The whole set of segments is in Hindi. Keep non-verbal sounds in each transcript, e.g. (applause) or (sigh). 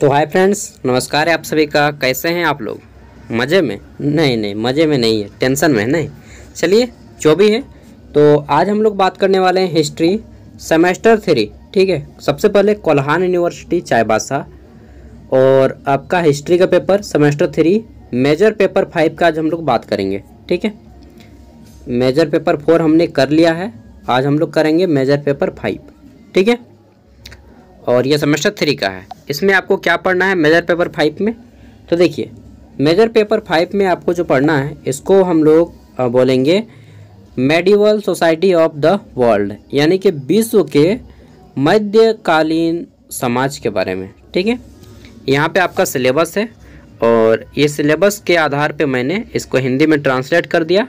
तो हाय फ्रेंड्स नमस्कार है आप सभी का कैसे हैं आप लोग मज़े में नहीं नहीं मज़े में नहीं है टेंशन में है नहीं चलिए जो भी है तो आज हम लोग बात करने वाले हैं हिस्ट्री सेमेस्टर थ्री ठीक है सबसे पहले कोल्हान यूनिवर्सिटी चाय और आपका हिस्ट्री का paper semester three major paper five का आज हम लोग बात करेंगे ठीक है मेजर पेपर फोर हमने कर लिया है आज हम लोग करेंगे मेजर पेपर फाइव ठीक है और ये सेमेस्टर थ्री का है इसमें आपको क्या पढ़ना है मेजर पेपर फाइव में तो देखिए मेजर पेपर फाइव में आपको जो पढ़ना है इसको हम लोग बोलेंगे medieval society of the world यानी कि विश्व के मध्यकालीन समाज के बारे में ठीक है यहाँ पे आपका सिलेबस है और ये सिलेबस के आधार पे मैंने इसको हिंदी में ट्रांसलेट कर दिया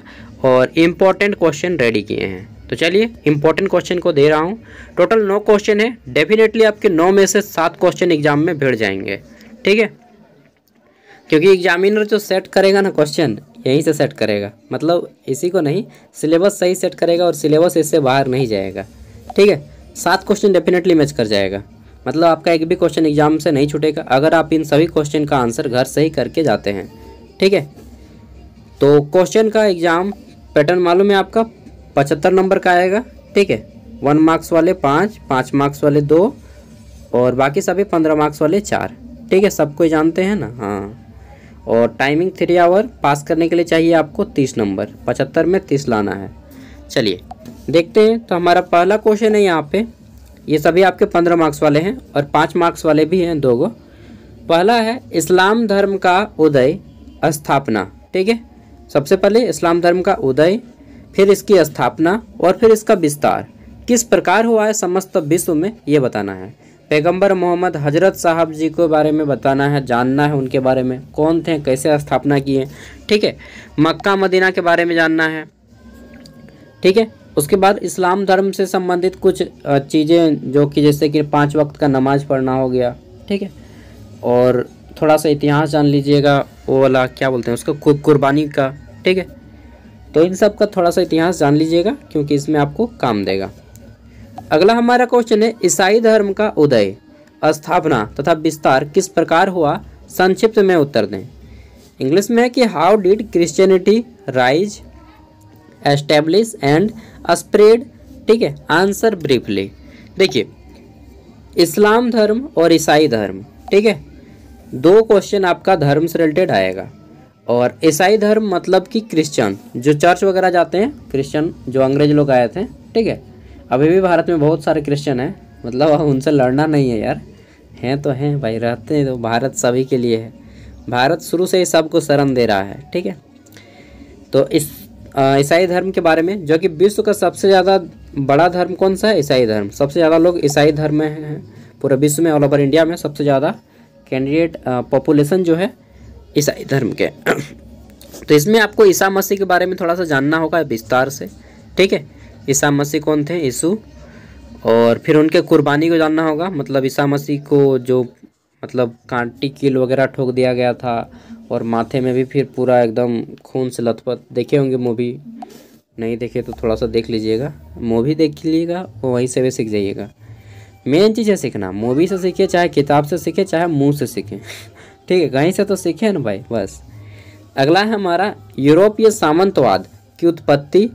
और इम्पॉर्टेंट क्वेश्चन रेडी किए हैं तो चलिए इंपॉर्टेंट क्वेश्चन को दे रहा हूँ टोटल नौ क्वेश्चन है डेफिनेटली आपके नौ में से सात क्वेश्चन एग्जाम में भिड़ जाएंगे ठीक है क्योंकि एग्जामिनर जो सेट करेगा ना क्वेश्चन यहीं से सेट करेगा मतलब इसी को नहीं सिलेबस सही सेट करेगा और सिलेबस इससे बाहर नहीं जाएगा ठीक है सात क्वेश्चन डेफिनेटली मैच कर जाएगा मतलब आपका एक भी क्वेश्चन एग्जाम से नहीं छूटेगा अगर आप इन सभी क्वेश्चन का आंसर घर से ही करके जाते हैं ठीक है तो क्वेश्चन का एग्ज़ाम पैटर्न मालूम है आपका पचहत्तर नंबर का आएगा ठीक है वन मार्क्स वाले पाँच पाँच मार्क्स वाले दो और बाकी सभी पंद्रह मार्क्स वाले चार ठीक है सबको जानते हैं ना हाँ और टाइमिंग थ्री आवर पास करने के लिए चाहिए आपको तीस नंबर पचहत्तर में तीस लाना है चलिए देखते हैं तो हमारा पहला क्वेश्चन है यहाँ पे ये सभी आपके पंद्रह मार्क्स वाले हैं और पाँच मार्क्स वाले भी हैं दो गो पहला है इस्लाम धर्म का उदय स्थापना ठीक है सबसे पहले इस्लाम धर्म का उदय फिर इसकी स्थापना और फिर इसका विस्तार किस प्रकार हुआ है समस्त विश्व में ये बताना है पैगंबर मोहम्मद हजरत साहब जी के बारे में बताना है जानना है उनके बारे में कौन थे कैसे स्थापना किए ठीक है मक्का मदीना के बारे में जानना है ठीक है उसके बाद इस्लाम धर्म से संबंधित कुछ चीज़ें जो कि जैसे कि पाँच वक्त का नमाज पढ़ना हो गया ठीक है और थोड़ा सा इतिहास जान लीजिएगा वो वाला क्या बोलते हैं उसको कुर्बानी का ठीक है तो इन सब का थोड़ा सा इतिहास जान लीजिएगा क्योंकि इसमें आपको काम देगा अगला हमारा क्वेश्चन है ईसाई धर्म का उदय स्थापना तथा विस्तार किस प्रकार हुआ संक्षिप्त में उत्तर दें इंग्लिश में है कि how did Christianity rise establish and spread ठीक है आंसर ब्रीफली देखिए इस्लाम धर्म और ईसाई धर्म ठीक है दो क्वेश्चन आपका धर्म से रिलेटेड आएगा और ईसाई धर्म मतलब कि क्रिश्चियन जो चर्च वगैरह जाते हैं क्रिश्चियन जो अंग्रेज लोग आए थे ठीक है अभी भी भारत में बहुत सारे क्रिश्चियन हैं मतलब उनसे लड़ना नहीं है यार हैं तो हैं भाई रहते हैं तो भारत सभी के लिए है भारत शुरू से ही सबको शरण दे रहा है ठीक है तो इस ईसाई धर्म के बारे में जो कि विश्व का सबसे ज़्यादा बड़ा धर्म कौन सा है ईसाई धर्म सबसे ज़्यादा लोग ईसाई धर्म में हैं पूरे विश्व में ऑल ओवर इंडिया में सबसे ज़्यादा कैंडिडेट पॉपुलेशन जो है ईसाई धर्म के तो इसमें आपको ईसा मसीह के बारे में थोड़ा सा जानना होगा विस्तार से ठीक है ईसा मसीह कौन थे यीशु और फिर उनके कुर्बानी को जानना होगा मतलब ईसा मसीह को जो मतलब कांटी कील वगैरह ठोक दिया गया था और माथे में भी फिर पूरा एकदम खून से लथपथ देखे होंगे मूवी नहीं देखे तो थोड़ा सा देख लीजिएगा मूवी देख लीजिएगा और वहीं से भी सीख जाइएगा मेन चीज़ है सीखना मूवी से सीखे चाहे किताब से सीखे चाहे मुँह से सीखें ठीक है कहीं से तो सीखे ना भाई बस अगला है हमारा यूरोपीय सामंतवाद की उत्पत्ति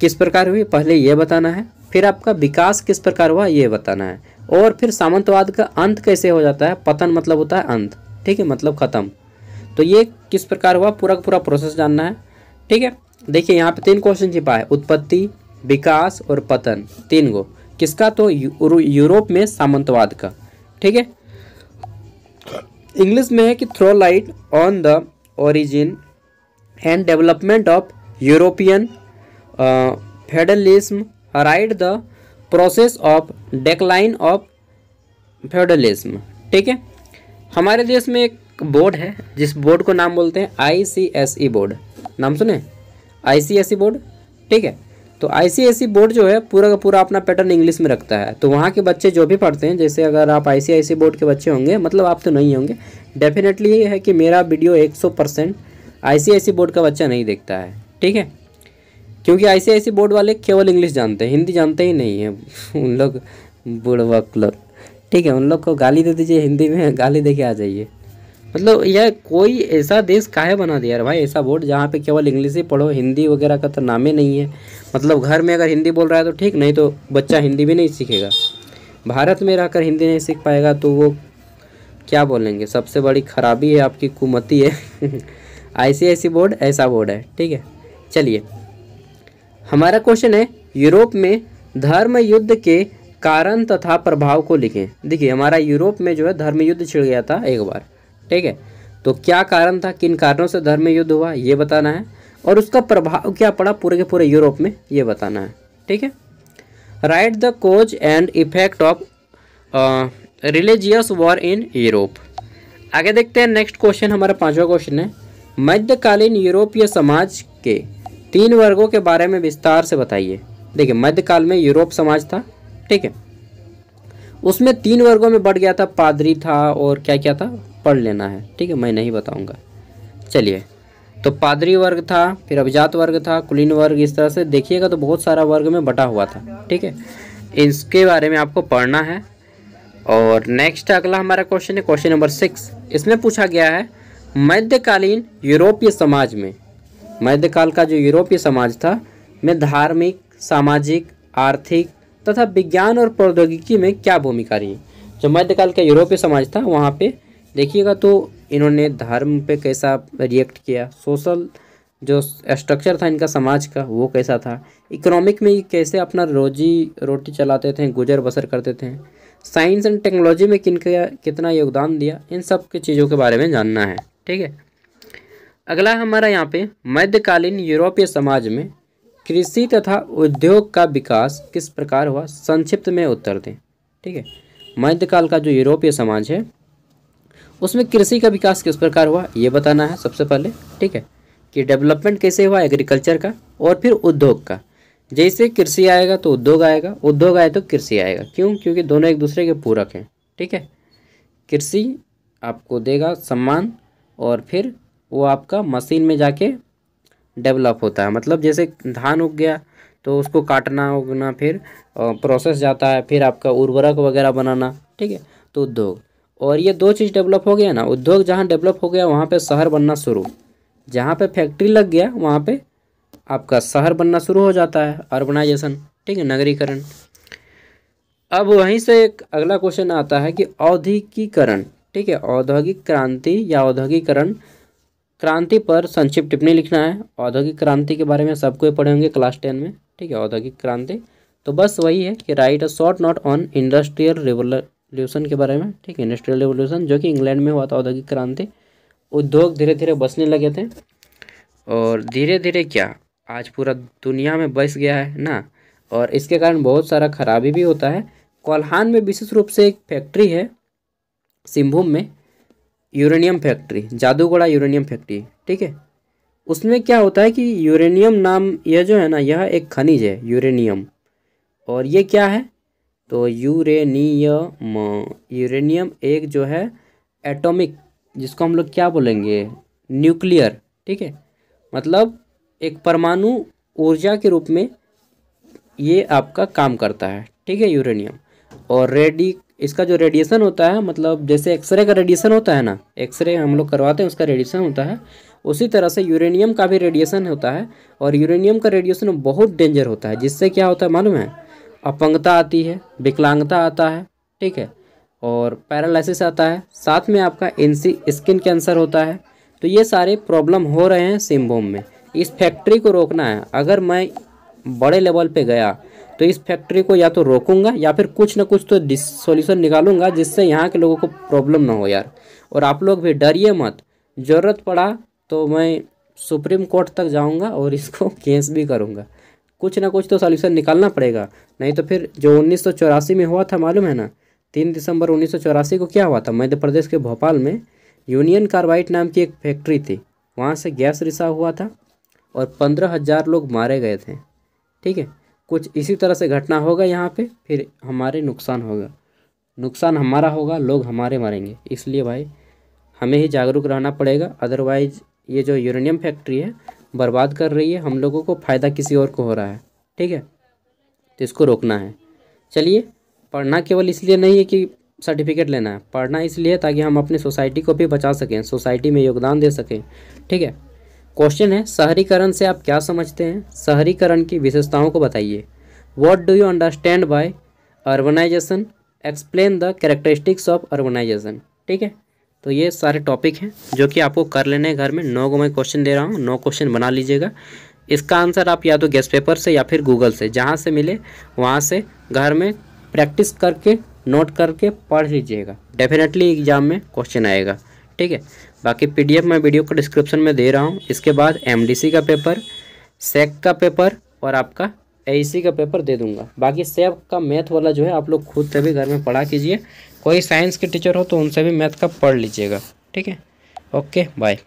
किस प्रकार हुई पहले ये बताना है फिर आपका विकास किस प्रकार हुआ ये बताना है और फिर सामंतवाद का अंत कैसे हो जाता है पतन मतलब होता है अंत ठीक है मतलब ख़त्म तो ये किस प्रकार हुआ पूरा पूरा प्रोसेस जानना है ठीक है देखिए यहाँ पे तीन क्वेश्चन छिपा है उत्पत्ति विकास और पतन तीन गो किसका तो यूरोप में सामंतवाद का ठीक है इंग्लिश में है कि throw light on the origin and development of European federalism write the process of decline of federalism ठीक है हमारे देश में एक बोर्ड है जिस बोर्ड को नाम बोलते हैं आई सी एस ई बोर्ड नाम सुने आई सी एस ई बोर्ड ठीक है तो सी बोर्ड जो है पूरा का पूरा अपना पैटर्न इंग्लिश में रखता है तो वहाँ के बच्चे जो भी पढ़ते हैं जैसे अगर आप सी बोर्ड के बच्चे होंगे मतलब आप तो नहीं होंगे डेफिनेटली ये है कि मेरा वीडियो 100 परसेंट आईसीआईसी बोर्ड का बच्चा नहीं देखता है ठीक है क्योंकि आई बोर्ड वाले केवल इंग्लिश जानते हैं हिंदी जानते ही नहीं है (laughs) उन लोग बुढ़ लोग ठीक है उन लोग को गाली दे दीजिए हिंदी में गाली दे के आ जाइए मतलब यह कोई ऐसा देश काहे बना दिया यार भाई ऐसा बोर्ड जहाँ पे केवल इंग्लिश ही पढ़ो हिंदी वगैरह का तो नाम ही नहीं है मतलब घर में अगर हिंदी बोल रहा है तो ठीक नहीं तो बच्चा हिंदी भी नहीं सीखेगा भारत में रहकर हिंदी नहीं सीख पाएगा तो वो क्या बोलेंगे सबसे बड़ी खराबी है आपकी कुमती है आईसीआईसी (laughs) बोर्ड ऐसा बोर्ड है ठीक है चलिए हमारा क्वेश्चन है यूरोप में धर्म युद्ध के कारण तथा प्रभाव को लिखें देखिए हमारा यूरोप में जो है धर्म युद्ध छिड़ गया था एक बार ठीक है तो क्या कारण था किन कारणों से धर्म युद्ध हुआ ये बताना है और उसका प्रभाव क्या पड़ा पूरे के पूरे यूरोप में ये बताना है ठीक है write the cause and effect of religious war in Europe आगे देखते हैं नेक्स्ट क्वेश्चन हमारा पांचवा क्वेश्चन है मध्यकालीन यूरोपीय समाज के तीन वर्गों के बारे में विस्तार से बताइए देखिए मध्यकाल में यूरोप समाज था ठीक है उसमें तीन वर्गों में बढ़ गया था पादरी था और क्या क्या था पढ़ लेना है ठीक है मैं नहीं बताऊँगा चलिए तो पादरी वर्ग था फिर अभिजात वर्ग था कुलीन वर्ग इस तरह से देखिएगा तो बहुत सारा वर्ग में बटा हुआ था ठीक है इसके बारे में आपको पढ़ना है और नेक्स्ट अगला हमारा क्वेश्चन है क्वेश्चन नंबर सिक्स इसमें पूछा गया है मध्यकालीन यूरोपीय समाज में मध्यकाल का जो यूरोपीय समाज था में धार्मिक सामाजिक आर्थिक तथा विज्ञान और प्रौद्योगिकी में क्या भूमिका रही जो मध्यकाल का यूरोपीय समाज था वहाँ पे देखिएगा तो इन्होंने धर्म पे कैसा रिएक्ट किया सोशल जो स्ट्रक्चर था इनका समाज का वो कैसा था इकोनॉमिक में कैसे अपना रोजी रोटी चलाते थे गुजर बसर करते थे साइंस एंड टेक्नोलॉजी में किन का कितना योगदान दिया इन सब की चीज़ों के बारे में जानना है ठीक है अगला हमारा यहाँ पे मध्यकालीन यूरोपीय समाज में कृषि तथा उद्योग का विकास किस प्रकार हुआ संक्षिप्त में उत्तर दें ठीक है मध्यकाल का जो यूरोपीय समाज है उसमें कृषि का विकास किस प्रकार हुआ ये बताना है सबसे पहले ठीक है कि डेवलपमेंट कैसे हुआ एग्रीकल्चर का और फिर उद्योग का जैसे कृषि आएगा तो उद्योग आएगा उद्योग आए तो कृषि आएगा क्यों क्योंकि दोनों एक दूसरे के पूरक हैं ठीक है कृषि आपको देगा सम्मान और फिर वो आपका मशीन में जाके डेवलप होता है मतलब जैसे धान उग गया तो उसको काटना उगना फिर प्रोसेस जाता है फिर आपका उर्वरक वगैरह बनाना ठीक है तो उद्योग और ये दो चीज़ डेवलप हो गया ना उद्योग जहाँ डेवलप हो गया वहाँ पे शहर बनना शुरू जहाँ पे फैक्ट्री लग गया वहाँ पे आपका शहर बनना शुरू हो जाता है अर्बनाइजेशन ठीक है नगरीकरण अब वहीं से एक अगला क्वेश्चन आता है कि औद्योगिकीकरण ठीक है औद्योगिक क्रांति या औद्योगिकरण क्रांति पर संक्षिप्त टिप्पणी लिखना है औद्योगिक क्रांति के बारे में सबको ही पढ़े होंगे क्लास टेन में ठीक है औद्योगिक क्रांति तो बस वही है कि write a short note on industrial revolution के बारे में ठीक है इंडस्ट्रियल रेवोल्यूशन जो कि इंग्लैंड में हुआ था औद्योगिक क्रांति उद्योग धीरे धीरे बसने लगे थे और धीरे धीरे क्या आज पूरा दुनिया में बस गया है ना और इसके कारण बहुत सारा खराबी भी होता है कोल्हान में विशेष रूप से एक फैक्ट्री है सिंभूम में uranium factory Jaduguda uranium factory ठीक है उसमें क्या होता है कि यूरेनियम नाम यह जो है ना यह एक खनिज है यूरेनियम और ये क्या है तो यूरेनियम यूरेनियम एक जो है एटॉमिक जिसको हम लोग क्या बोलेंगे न्यूक्लियर ठीक है मतलब एक परमाणु ऊर्जा के रूप में ये आपका काम करता है ठीक है यूरेनियम और रेडी इसका जो रेडिएशन होता है मतलब जैसे एक्सरे का रेडिएशन होता है ना एक्सरे हम लोग करवाते हैं उसका रेडिएशन होता है उसी तरह से यूरेनियम का भी रेडिएशन होता है और यूरेनियम का रेडिएशन बहुत डेंजर होता है जिससे क्या होता है मालूम है अपंगता आती है विकलांगता आता है ठीक है और पैरालिसिस आता है साथ में आपका एनसी स्किन कैंसर होता है तो ये सारे प्रॉब्लम हो रहे हैं सिम्बोम में इस फैक्ट्री को रोकना है अगर मैं बड़े लेवल पे गया तो इस फैक्ट्री को या तो रोकूंगा या फिर कुछ ना कुछ तो सॉल्यूशन निकालूंगा जिससे यहाँ के लोगों को प्रॉब्लम ना हो यार और आप लोग भी डरिए मत ज़रूरत पड़ा तो मैं सुप्रीम कोर्ट तक जाऊँगा और इसको (laughs) केस भी करूँगा कुछ ना कुछ तो सॉल्यूशन निकालना पड़ेगा नहीं तो फिर जो उन्नीस में हुआ था मालूम है ना तीन दिसंबर उन्नीस को क्या हुआ था मध्य प्रदेश के भोपाल में यूनियन कार्बाइट नाम की एक फैक्ट्री थी वहाँ से गैस रिसाव हुआ था और पंद्रह हज़ार लोग मारे गए थे ठीक है कुछ इसी तरह से घटना होगा यहाँ पे फिर हमारे नुकसान होगा नुकसान हमारा होगा लोग हमारे मारेंगे इसलिए भाई हमें ही जागरूक रहना पड़ेगा अदरवाइज़ ये जो यूरेनियम फैक्ट्री है बर्बाद कर रही है हम लोगों को फ़ायदा किसी और को हो रहा है ठीक है तो इसको रोकना है चलिए पढ़ना केवल इसलिए नहीं है कि सर्टिफिकेट लेना है पढ़ना इसलिए ताकि हम अपनी सोसाइटी को भी बचा सकें सोसाइटी में योगदान दे सकें ठीक है क्वेश्चन है शहरीकरण से आप क्या समझते हैं शहरीकरण की विशेषताओं को बताइए what do you understand by urbanization explain the characteristics of urbanization ठीक है तो ये सारे टॉपिक हैं जो कि आपको कर लेने घर में नौ को मैं क्वेश्चन दे रहा हूँ नौ क्वेश्चन बना लीजिएगा इसका आंसर आप या तो गेस्ट पेपर से या फिर गूगल से जहाँ से मिले वहाँ से घर में प्रैक्टिस करके नोट करके पढ़ लीजिएगा डेफिनेटली एग्ज़ाम में क्वेश्चन आएगा ठीक है बाकी पी मैं वीडियो को डिस्क्रिप्शन में दे रहा हूँ इसके बाद एम का पेपर सेक का पेपर और आपका ए e का पेपर दे दूंगा बाकी सेब का मैथ वाला जो है आप लोग खुद से भी घर में पढ़ा कीजिए कोई साइंस के टीचर हो तो उनसे भी मैथ का पढ़ लीजिएगा ठीक है ओके बाय